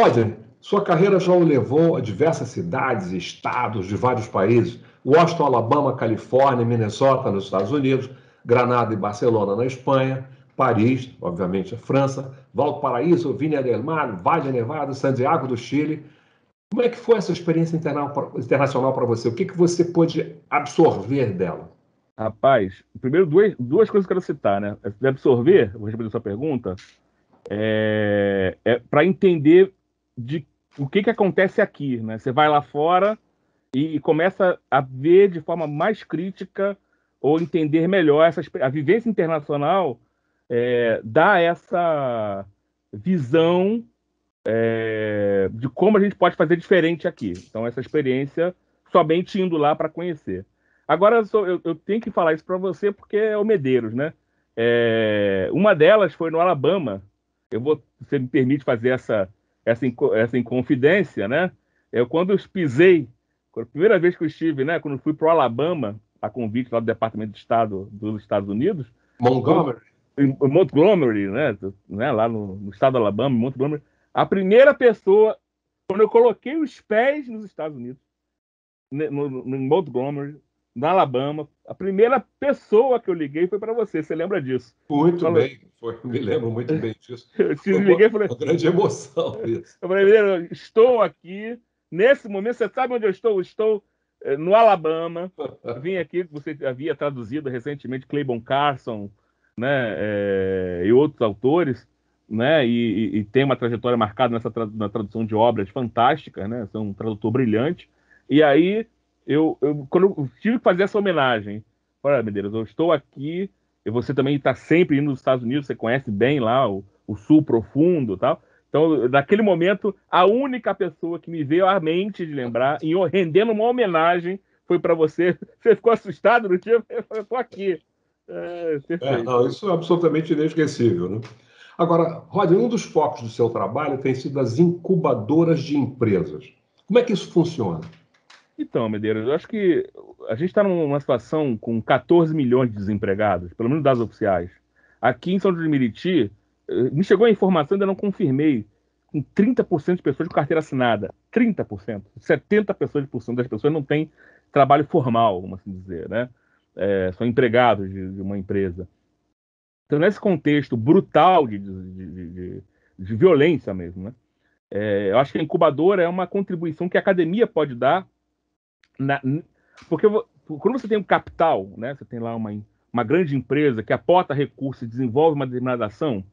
Roger, sua carreira já o levou a diversas cidades e estados de vários países: Washington, Alabama, Califórnia, Minnesota, nos Estados Unidos, Granada e Barcelona, na Espanha, Paris, obviamente, a França, Valparaíso, Vinha del Mar, de Nevado, Santiago do Chile. Como é que foi essa experiência internacional para você? O que, que você pôde absorver dela? Rapaz, primeiro duas, duas coisas que eu quero citar, né? De absorver, vou responder a sua pergunta, é, é para entender de o que, que acontece aqui, né? Você vai lá fora e, e começa a ver de forma mais crítica ou entender melhor essa a vivência internacional é, dá essa visão é, de como a gente pode fazer diferente aqui. Então, essa experiência somente indo lá para conhecer. Agora, eu, eu, eu, tenho que falar isso para você porque é o Medeiros, né? É, uma delas foi no Alabama. Eu vou, você me permite fazer essa essa, essa inconfidência, né? Eu, quando eu pisei, a primeira vez que eu estive, né? Quando fui para o Alabama, a convite lá do Departamento de Estado dos Estados Unidos. Montgomery. Em Montgomery, né? né lá no, no estado do Alabama, em Montgomery. A primeira pessoa, quando eu coloquei os pés nos Estados Unidos, no, no, no Montgomery, na Alabama. A primeira pessoa que eu liguei foi para você, você lembra disso? Muito falou... bem, foi, me lembro muito bem disso. eu te foi liguei, uma, falei... uma grande emoção isso. Eu falei, estou aqui, nesse momento, você sabe onde eu estou? Estou eh, no Alabama, vim aqui, você havia traduzido recentemente Claiborne Carson né, é, e outros autores, né, e, e, tem uma trajetória marcada nessa na tradução de obras fantásticas, né, é um tradutor brilhante, e aí eu, eu, quando eu tive que fazer essa homenagem, olha, ah, Medeiros, eu estou aqui, e você também está sempre indo nos Estados Unidos, você conhece bem lá o, o sul profundo tal. Então, naquele momento, a única pessoa que me veio à mente de lembrar, e rendendo uma homenagem, foi para você. Você ficou assustado no dia? Eu estou aqui. É, é, não, isso é absolutamente inesquecível. Né? Agora, Rod, um dos focos do seu trabalho tem sido as incubadoras de empresas. Como é que isso funciona? Então, Medeiros, eu acho que a gente está numa situação com 14 milhões de desempregados, pelo menos das oficiais. Aqui em São João de Meriti, eh, me chegou a informação, ainda não confirmei, com 30% de pessoas com carteira assinada. 30%. 70% das pessoas não têm trabalho formal, vamos assim dizer, né? É, são empregados de, de, uma empresa. Então, nesse contexto brutal de, de, de violência mesmo, né? É, eu acho que a incubadora é uma contribuição que a academia pode dar na, porque eu, quando você tem um capital, né, você tem lá uma, uma grande empresa que aporta recursos e desenvolve uma determinada ação,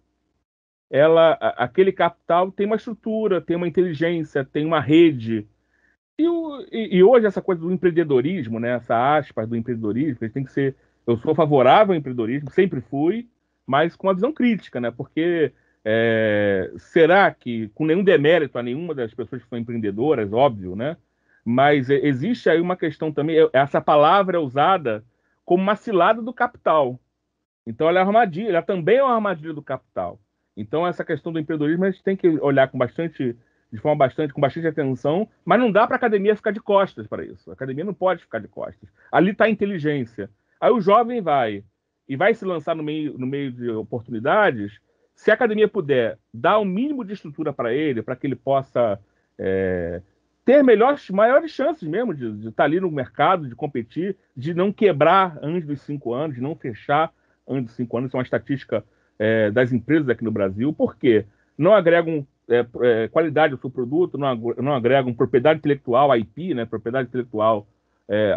ela, aquele capital tem uma estrutura, tem uma inteligência, tem uma rede. E, o, e, e hoje essa coisa do empreendedorismo, né, essa aspas do empreendedorismo, tem que ser. Eu sou favorável ao empreendedorismo, sempre fui, mas com uma visão crítica, né? Porque é, será que, com nenhum demérito a nenhuma das pessoas que são empreendedoras, óbvio, né? Mas existe aí uma questão também, essa palavra é usada como uma cilada do capital. Então ela é armadilha, ela também é uma armadilha do capital. Então essa questão do empreendedorismo a gente tem que olhar com bastante de forma bastante com bastante atenção, mas não dá para a academia ficar de costas para isso. A academia não pode ficar de costas. Ali está a inteligência. Aí o jovem vai e vai se lançar no meio, no meio de oportunidades. Se a academia puder dar o um mínimo de estrutura para ele, para que ele possa é, ter melhores, maiores chances mesmo de, de estar tá ali no mercado, de competir, de não quebrar antes dos cinco anos, de não fechar antes dos cinco anos. Isso é uma estatística é, das empresas aqui no Brasil, por quê não agregam é, é, qualidade ao seu produto, não, agregam propriedade intelectual, IP, né, propriedade intelectual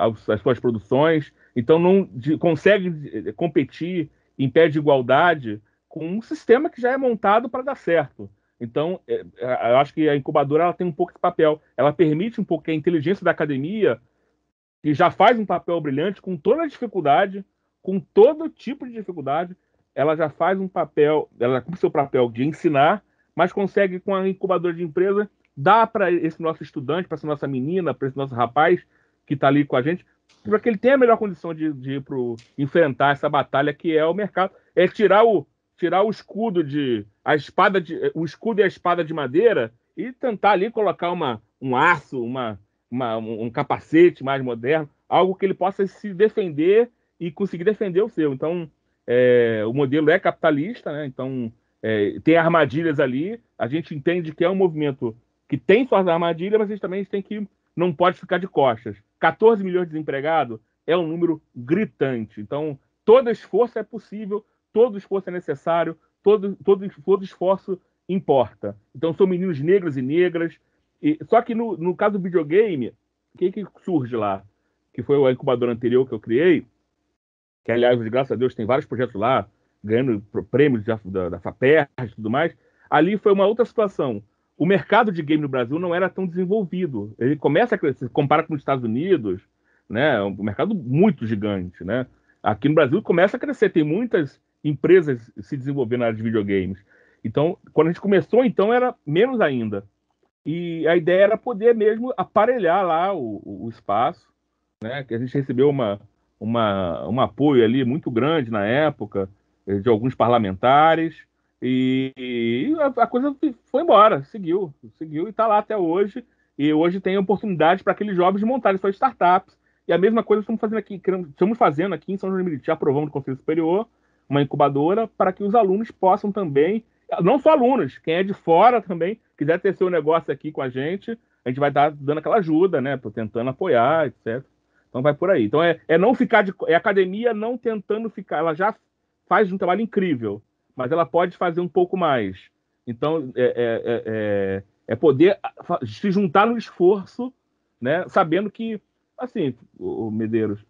às, é, às, suas produções, então não de, consegue é, competir em pé de igualdade com um sistema que já é montado para dar certo. Então, é, é, eu acho que a incubadora ela tem um pouco de papel. Ela permite um pouco que a inteligência da academia, que já faz um papel brilhante, com toda a dificuldade, com todo tipo de dificuldade, ela já faz um papel, ela cumpre seu papel de ensinar, mas consegue, com a incubadora de empresa, dar para esse nosso estudante, para essa nossa menina, para esse nosso rapaz que está ali com a gente, para que ele tenha a melhor condição de, de pro, enfrentar essa batalha que é o mercado. É tirar o tirar o escudo de a espada de o escudo e a espada de madeira e tentar ali colocar uma um aço, uma, uma um capacete mais moderno, algo que ele possa se defender e conseguir defender o seu. Então, é, o modelo é capitalista, né? Então, é, tem armadilhas ali. A gente entende que é um movimento que tem suas armadilhas, mas a gente também tem que não pode ficar de costas. 14 milhões de desempregados é um número gritante. Então, todo esforço é possível todo esforço é necessário, todo, todo, todo esforço importa. Então são meninos negros e negras. E, só que no, no caso do videogame, o que, que surge lá? Que foi a incubadora anterior que eu criei, que aliás, graças a Deus, tem vários projetos lá, ganhando prêmios da, da, da FAPER e tudo mais. Ali foi uma outra situação. O mercado de game no Brasil não era tão desenvolvido. Ele começa a crescer, compara com os Estados Unidos, né? É um mercado muito gigante, né? Aqui no Brasil começa a crescer, tem muitas empresas se desenvolvendo na área de videogames. Então, quando a gente começou, então era menos ainda. E a ideia era poder mesmo aparelhar lá o, o espaço, né? Que a gente recebeu uma, uma, um apoio ali muito grande na época eh, de alguns parlamentares e, e a, a, coisa foi embora, seguiu, seguiu e está lá até hoje. E hoje tem oportunidade para aqueles jovens montarem suas startups. E a mesma coisa estamos fazendo aqui, estamos fazendo aqui em São João de Meriti, aprovamos o Conselho Superior uma incubadora para que os alunos possam também, não só alunos, quem é de fora também, quiser ter seu negócio aqui com a gente, a gente vai estar dando aquela ajuda, né? tentando apoiar, etc. Então vai por aí. Então é, é não ficar de. É academia não tentando ficar. Ela já faz um trabalho incrível, mas ela pode fazer um pouco mais. Então é, é, é, é, é poder ah, se juntar no esforço, né? Sabendo que, assim, o Medeiros.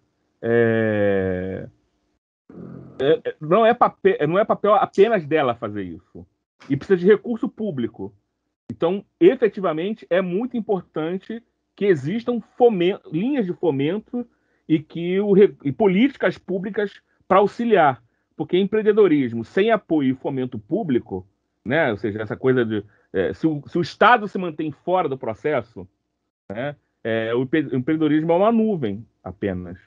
É, é, é, não, é papel, não é papel apenas dela fazer isso. E precisa de recurso público. Então, efetivamente, é muito importante que existam fomento, linhas de fomento e que o, e políticas públicas para auxiliar, porque empreendedorismo sem apoio e fomento público, né, ou seja, essa coisa de é, se, o, se, o, Estado se mantém fora do processo, né, é, o empreendedorismo é uma nuvem apenas.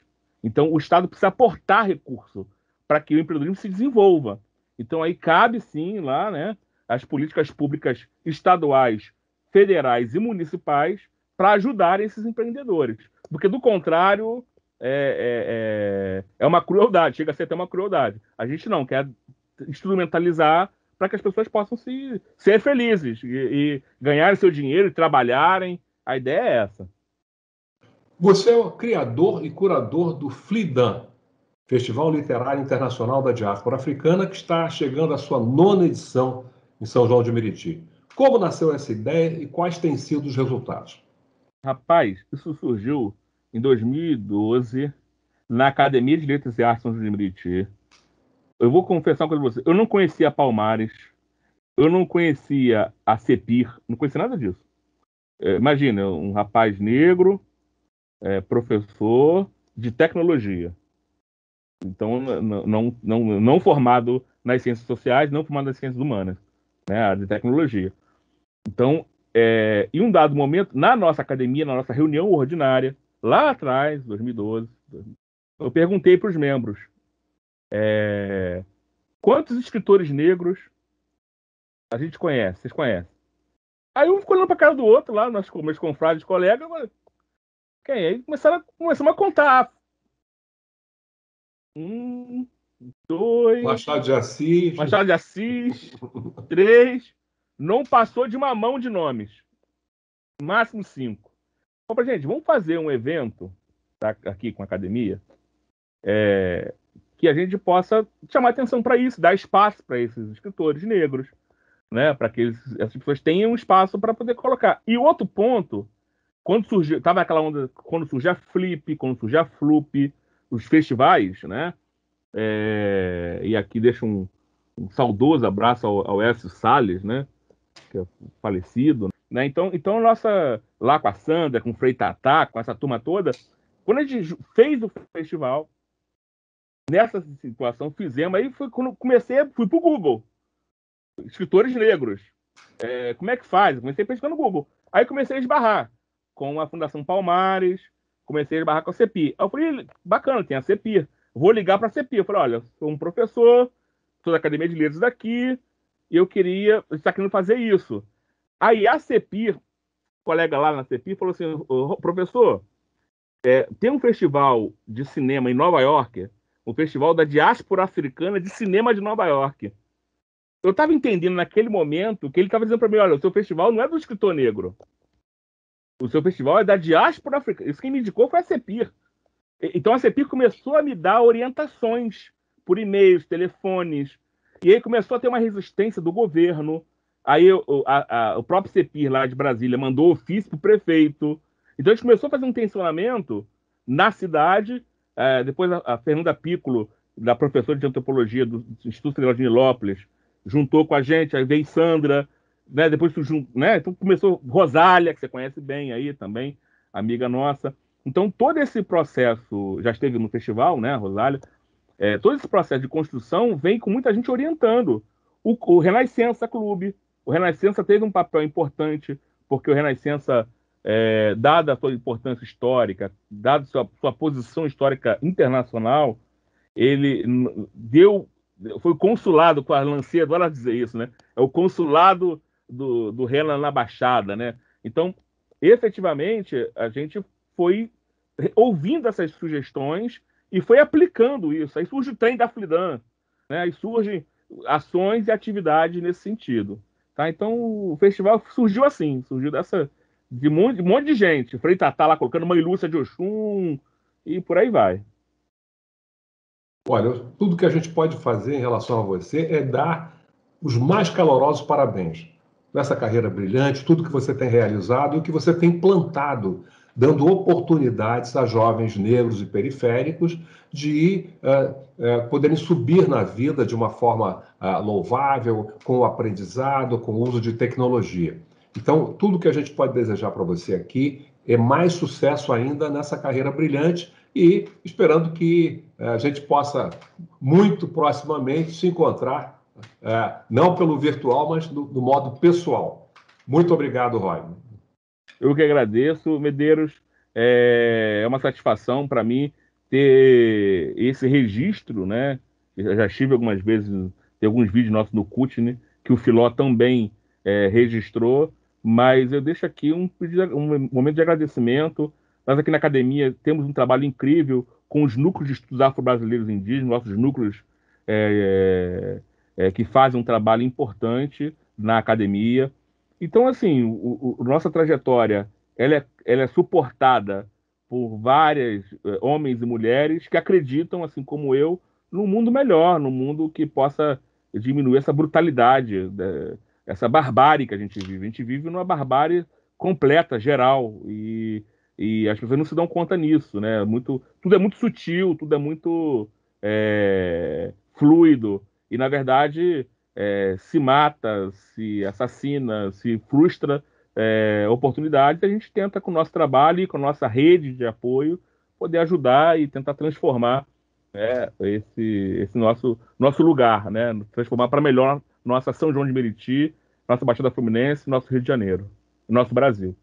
Então, o Estado precisa aportar recurso para que o empreendedorismo se desenvolva. Então, aí cabe sim lá, né, as políticas públicas estaduais, federais e municipais para ajudar esses empreendedores. Porque, do contrário, é, é, é, é, uma crueldade, chega a ser até uma crueldade. A gente não quer instrumentalizar para que as pessoas possam se, ser felizes e, e ganharem seu dinheiro e trabalharem. A ideia é essa. Você é o criador e curador do FLIDAN, Festival Literário Internacional da Diáspora Africana, que está chegando à sua nona edição em São João de Meriti. Como nasceu essa ideia e quais têm sido os resultados? Rapaz, isso surgiu em 2012 na Academia de Letras e Artes São João de Meriti. Eu vou confessar uma coisa para você. Eu não conhecia Palmares, eu não conhecia a CEPIR, não conhecia nada disso. É, imagina, um rapaz negro é, professor de tecnologia. Então, não, não, não, não formado nas ciências sociais, não formado nas ciências humanas, né, de tecnologia. Então, é, em um dado momento, na nossa academia, na nossa reunião ordinária, lá atrás, 2012, eu perguntei para os membros é, quantos escritores negros a gente conhece, vocês conhecem? Aí um ficou olhando para a cara do outro lá, nós meus confrades, colegas, Ok, aí começaram, começamos a contar. Um, dois. Machado de Assis. Machado de Assis. três. Não passou de uma mão de nomes. Máximo cinco. Então, pra gente, vamos fazer um evento tá, aqui com a academia é, que a gente possa chamar atenção para isso, dar espaço para esses escritores negros, né? Para que eles, essas pessoas tenham espaço para poder colocar. E outro ponto quando surgiu, tava aquela onda, quando surgiu a Flip, quando surgiu a Flup, os festivais, né? É, e aqui deixa um, um saudoso abraço ao, ao Écio Salles, né? Que é falecido. Né? Então, então nossa, lá com a Sandra, com o Frei Tatá, com essa turma toda, quando a gente fez o festival, nessa situação fizemos, aí foi quando comecei, fui pro Google. Escritores negros. É, como é que faz? comecei pesquisando no Google. Aí comecei a esbarrar com a Fundação Palmares, comecei a esbarrar com a CEPI. Aí eu falei, bacana, tem a CEPI, vou ligar para a CEPI. Eu falei, olha, sou um professor, sou da Academia de Letras daqui, eu queria, está querendo fazer isso. Aí a CEPI, colega lá na CEPI, falou assim, professor, é, tem um festival de cinema em Nova York, o Festival da Diáspora Africana de Cinema de Nova York. Eu estava entendendo naquele momento que ele estava dizendo para mim, olha, o seu festival não é do escritor negro, o seu festival é da diáspora africana. Isso quem me indicou foi a CEPIR. Então a CEPIR começou a me dar orientações por e-mails, telefones. E aí começou a ter uma resistência do governo. Aí o, a, a, o próprio CEPIR lá de Brasília mandou ofício para o prefeito. Então a gente começou a fazer um tensionamento na cidade. É, depois a, a, Fernanda Piccolo, da professora de antropologia do Instituto Federal de Nilópolis, juntou com a gente, aí veio Sandra, né? Depois tu junto, né? Então começou Rosália, que você conhece bem aí também, amiga nossa. Então todo esse processo já esteve no festival, né, Rosália? É, todo esse processo de construção vem com muita gente orientando. O, o Renascença Clube, o Renascença teve um papel importante porque o Renascença, é, dada a sua importância histórica, dada a sua, sua posição histórica internacional, ele deu foi consulado com a Lanceira, adora dizer isso, né? É o consulado do, do Renan na Baixada, né? Então, efetivamente, a gente foi ouvindo essas sugestões e foi aplicando isso. Aí surge o trem da Flidan, né? aí surgem ações e atividades nesse sentido. Tá? Então, o festival surgiu assim, surgiu dessa de um monte, de, um monte de gente. Frei Tatá lá colocando uma ilúcia de Oxum e por aí vai. Olha, tudo que a gente pode fazer em relação a você é dar os mais calorosos parabéns nessa carreira brilhante, tudo que você tem realizado e o que você tem plantado, dando oportunidades a jovens negros e periféricos de eh, eh, poderem subir na vida de uma forma eh, louvável, com o aprendizado, com o uso de tecnologia. Então, tudo que a gente pode desejar para você aqui é mais sucesso ainda nessa carreira brilhante e esperando que a gente possa muito proximamente se encontrar é, não pelo virtual, mas do, do, modo pessoal. Muito obrigado, Roy. Eu que agradeço, Medeiros. É, é uma satisfação para mim ter esse registro, né? Eu já estive algumas vezes, tem alguns vídeos nossos no CUT, né? Que o Filó também é, registrou, mas eu deixo aqui um, um momento de agradecimento. Nós aqui na academia temos um trabalho incrível com os núcleos de estudos afro-brasileiros indígenas, nossos núcleos é, é, que fazem um trabalho importante na academia. Então, assim, o, o nossa trajetória ela é, ela é suportada por vários é, homens e mulheres que acreditam, assim como eu, num mundo melhor, num mundo que possa diminuir essa brutalidade, né, essa barbárie que a gente vive. A gente vive numa barbárie completa, geral, e, e as pessoas não se dão conta nisso, né? Muito, tudo é muito sutil, tudo é muito é, fluido e, na verdade, é, se mata, se assassina, se frustra é, oportunidades, a gente tenta, com o nosso trabalho e com a nossa rede de apoio, poder ajudar e tentar transformar né, esse, esse nosso, nosso lugar, né, transformar para melhor nossa São João de Meriti, nossa Baixada Fluminense, nosso Rio de Janeiro, nosso Brasil.